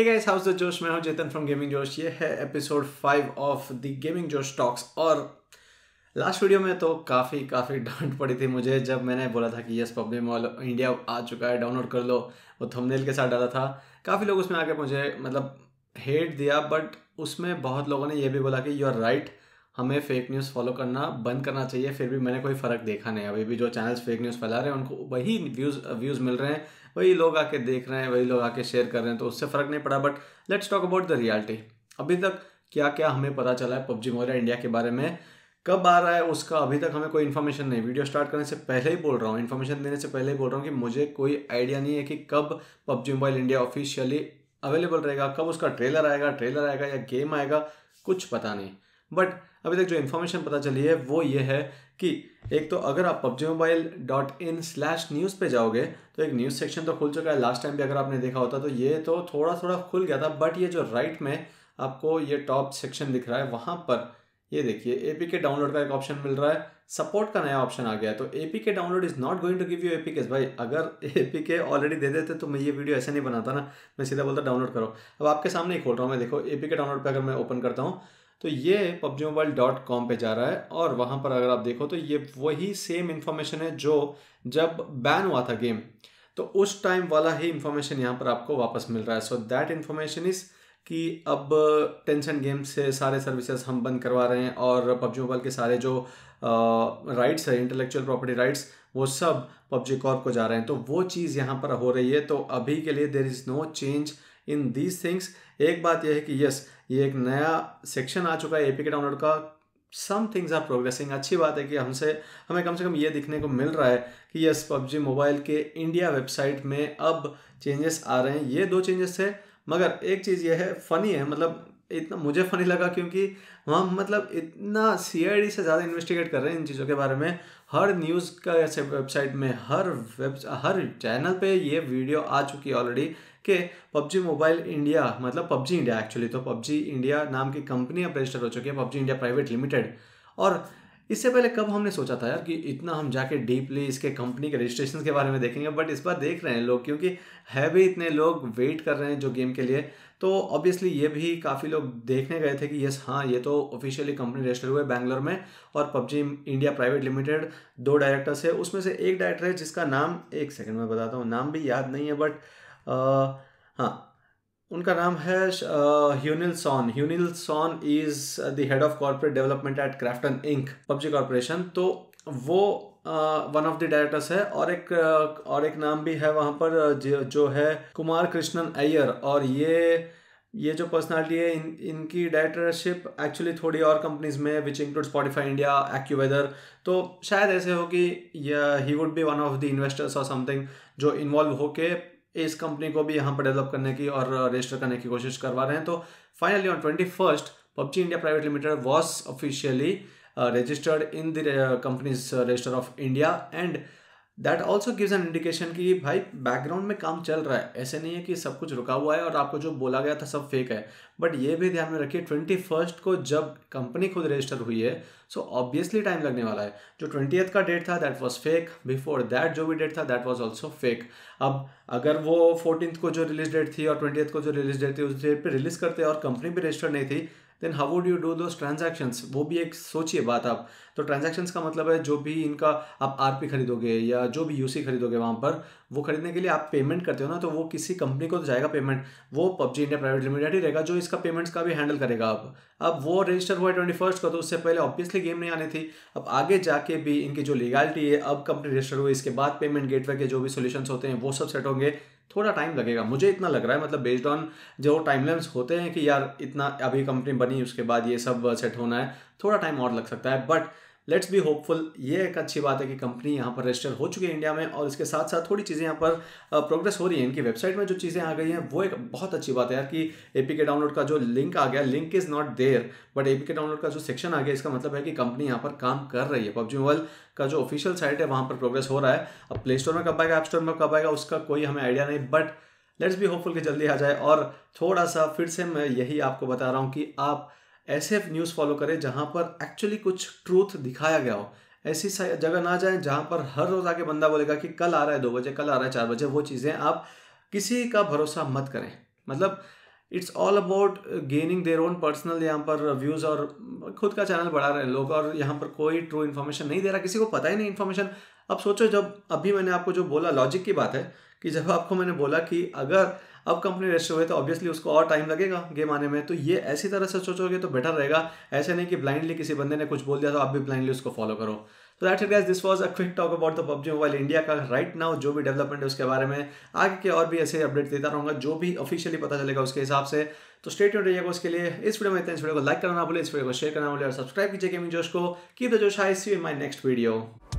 Hey guys, how's the Josh? मैं हूं जेतन from gaming Josh ये है episode five of the gaming Josh talks और लास्ट वीडियो में तो काफ़ी काफ़ी डांट पड़ी थी मुझे जब मैंने बोला था कि यस पब्लिक मॉल इंडिया आ चुका है डाउनलोड कर लो वो थंबनेल के साथ डाला था काफ़ी लोग उसमें आके मुझे मतलब हेट दिया बट उसमें बहुत लोगों ने ये भी बोला कि यू आर राइट हमें फेक न्यूज़ फॉलो करना बंद करना चाहिए फिर भी मैंने कोई फ़र्क देखा नहीं अभी भी जो चैनल्स फेक न्यूज़ फैला रहे हैं उनको वही व्यूज़ व्यूज़ मिल रहे हैं वही लोग आके देख रहे हैं वही लोग आके शेयर कर रहे हैं तो उससे फ़र्क नहीं पड़ा but let's talk about the reality अभी तक क्या क्या हमें पता चला है पबजी मोबाइल इंडिया के बारे में कब आ रहा है उसका अभी तक हमें कोई इन्फॉर्मेशन नहीं वीडियो स्टार्ट करने से पहले ही बोल रहा हूँ इन्फॉर्मेशन देने से पहले ही बोल रहा हूँ कि मुझे कोई आइडिया नहीं है कि कब PUBG mobile India officially available रहेगा कब उसका ट्रेलर आएगा ट्रेलर आएगा या गेम आएगा कुछ पता नहीं बट अभी तक जो इन्फॉर्मेशन पता चली है वो ये है कि एक तो अगर आप PUBG mobile dot in slash news पे जाओगे तो एक न्यूज़ सेक्शन तो खुल चुका है लास्ट टाइम भी अगर आपने देखा होता तो ये तो थोड़ा थोड़ा खुल गया था बट ये जो राइट में आपको ये टॉप सेक्शन दिख रहा है वहाँ पर ये देखिए ए पी के डाउनलोड का एक ऑप्शन मिल रहा है सपोर्ट का नया ऑप्शन आ गया है तो A P K download is not going to give you A P K भाई अगर ए पी के ऑलरेडी दे देते तो मैं ये वीडियो ऐसे नहीं बनाता ना मैं सीधा बोलता डाउनलोड करो अब आपके सामने ही खोल रहा हूँ मैं देखो ए पी के डाउनलोड पर अगर मैं ओपन करता हूँ तो ये पबजी मोबाइल डॉट कॉम पर जा रहा है और वहाँ पर अगर आप देखो तो ये वही सेम इन्फॉर्मेशन है जो जब बैन हुआ था गेम तो उस टाइम वाला ही इन्फॉर्मेशन यहाँ पर आपको वापस मिल रहा है सो दैट इन्फॉर्मेशन इज़ कि अब टेंशन गेम से सारे सर्विसेज हम बंद करवा रहे हैं और पबजी मोबाइल के सारे जो राइट्स है इंटेलेक्चुअल प्रॉपर्टी राइट्स वो सब पबजी कॉर्प को जा रहे हैं तो वो चीज़ यहाँ पर हो रही है तो अभी के लिए there is no change in these things एक बात यह है कि यस ये एक नया सेक्शन आ चुका है एपी के डाउनलोड का सम थिंग्स आर प्रोग्रेसिंग अच्छी बात है कि हमसे हमें कम से कम ये दिखने को मिल रहा है कि यस पबजी मोबाइल के इंडिया वेबसाइट में अब चेंजेस आ रहे हैं ये दो चेंजेस है मगर एक चीज़ यह है फनी है मतलब इतना मुझे फ़नी लगा क्योंकि हम मतलब इतना सी से ज़्यादा इन्वेस्टिगेट कर रहे हैं इन चीज़ों के बारे में हर न्यूज़ का ऐसे वेबसाइट में हर वेब हर चैनल पे ये वीडियो आ चुकी है ऑलरेडी कि पबजी मोबाइल इंडिया मतलब पबजी इंडिया एक्चुअली तो पबजी इंडिया नाम की कंपनी अब रजिस्टर हो चुकी है पबजी इंडिया प्राइवेट लिमिटेड और इससे पहले कब हमने सोचा था यार कि इतना हम जाके डीपली इसके कंपनी के रजिस्ट्रेशन के बारे में देखेंगे बट इस बार देख रहे हैं लोग क्योंकि है भी इतने लोग वेट कर रहे हैं जो गेम के लिए तो ऑब्वियसली ये भी काफ़ी लोग देखने गए थे कि यस हाँ ये तो ऑफिशियली कंपनी रजिस्टर हुए बैंगलोर में और पबजी इंडिया प्राइवेट लिमिटेड दो डायरेक्टर्स है उसमें से एक डायरेक्टर है जिसका नाम एक सेकेंड में बताता हूँ नाम भी याद नहीं है बट हाँ उनका नाम है Hyunil Sohn Hyunil Sohn is the head of corporate development at Krafton Inc PUBG corporation तो वो वन ऑफ द डायरेक्टर्स है और एक uh, और एक नाम भी है वहाँ पर जो, जो है कुमार कृष्णन अय्यर और ये ये जो पर्सनालिटी है इन इनकी डायरेक्टरशिप एक्चुअली थोड़ी और कंपनीज में which include Spotify India AccuWeather तो शायद ऐसे हो कि he would be one of the investors और समथिंग जो इन्वॉल्व होके इस कंपनी को भी यहाँ पर डेवलप करने की और रजिस्टर करने की कोशिश करवा रहे हैं तो finally on twenty first PUBG India private limited was officially registered in the companies register of India and that also gives an indication कि भाई बैकग्राउंड में काम चल रहा है ऐसे नहीं है कि सब कुछ रुका हुआ है और आपको जो बोला गया था सब फेक है बट ये भी ध्यान में रखिए ट्वेंटी फर्स्ट को जब कंपनी खुद रजिस्टर हुई है सो ऑब्वियसली टाइम लगने वाला है जो ट्वेंटी का डेट था that was fake before that जो भी डेट था दैट वॉज ऑल्सो फेक अब अगर वो फोर्टीन को जो रिलीज डेट थी और ट्वेंटी को जो रिलीज डेट थी उस डेट पर रिलीज करते और कंपनी भी रजिस्टर नहीं थी then how would you do those transactions वो भी एक सोचिए बात आप तो ट्रांजेक्शन्स का मतलब है जो भी इनका आप आर खरीदोगे या जो भी यू खरीदोगे वहाँ पर वो खरीदने के लिए आप पेमेंट करते हो ना तो वो किसी कंपनी को तो जाएगा पेमेंट वो पबजी इंडिया प्राइवेट लिमिटेड ही रहेगा जो इसका पेमेंट्स का भी हैंडल करेगा आप अब वो रजिस्टर हुआ ट्वेंटी फर्स्ट का तो उससे पहले ऑब्वियसली गेम नहीं आनी थी अब आगे जाके भी इनकी जो लीगैलिटी है अब कंपनी रजिस्टर हुई इसके बाद पेमेंट गेटवे के जो भी सोल्यूशन होते हैं वो सब सेट होंगे थोड़ा टाइम लगेगा मुझे इतना लग रहा है मतलब बेस्ड ऑन जो टाइमलाइंस होते हैं कि यार इतना अभी कंपनी बनी उसके बाद ये सब सेट होना है थोड़ा टाइम और लग सकता है बट लेट्स बी होपफुल ये एक अच्छी बात है कि कंपनी यहाँ पर रजिस्टर हो चुकी है इंडिया में और इसके साथ साथ थोड़ी चीज़ें यहाँ पर प्रोग्रेस हो रही है इनकी वेबसाइट में जो चीज़ें आ गई हैं वो एक बहुत अच्छी बात है यार कि ए के डाउनलोड का जो लिंक आ गया link is not there but A K download का जो सेक्शन आ गया इसका मतलब है कि कंपनी यहाँ पर काम कर रही है पबजी मोबाइल का जो ऑफिशियल साइट है वहाँ पर प्रोग्रेस हो रहा है अब प्ले स्टोर में कब आएगा ऐप स्टोर में कब आएगा उसका कोई हमें आइडिया नहीं बट लेट्स बी होपफुल कि जल्दी आ जाए और थोड़ा सा फिर से मैं यही आपको बता रहा हूँ कि आप ऐसे न्यूज़ फॉलो करें जहाँ पर एक्चुअली कुछ ट्रूथ दिखाया गया हो ऐसी जगह ना जाएं जहाँ पर हर रोज़ आके बंदा बोलेगा कि कल आ रहा है दो बजे कल आ रहा है चार बजे वो चीज़ें आप किसी का भरोसा मत करें मतलब it's all about gaining their own personal यहाँ पर व्यूज़ और खुद का चैनल बढ़ा रहे हैं लोग और यहाँ पर कोई ट्रू इन्फॉर्मेशन नहीं दे रहा किसी को पता ही नहीं इन्फॉर्मेशन अब सोचो जब अभी मैंने आपको जो बोला लॉजिक की बात है कि जब आपको मैंने बोला कि अगर अब कंपनी रजिस्टर हुए तो ऑब्वियसली उसको और टाइम लगेगा गेम आने में तो ये ऐसी तरह से सोचोगे तो बेटर रहेगा ऐसे नहीं कि ब्लाइंडली किसी बंदे ने कुछ बोल दिया तो आप भी ब्लाइंडली उसको फॉलो करो तो that it guys this was a quick talk about the PUBG mobile India का राइट नाउ जो भी डेवलपमेंट है उसके बारे में आगे के और भी ऐसे अपडेट देता रहूँगा जो भी ऑफिशियली पता चलेगा उसके हिसाब से तो स्टेट रहिएगा उसके लिए इस वीडियो में इतना इस वीडियो को लाइक करना बोले इस वीडियो को शेयर करना बोले और सब्सक्राइब कीजिए गेमिंग जोश को कीप द जोश आई सी इन नेक्स्ट वीडियो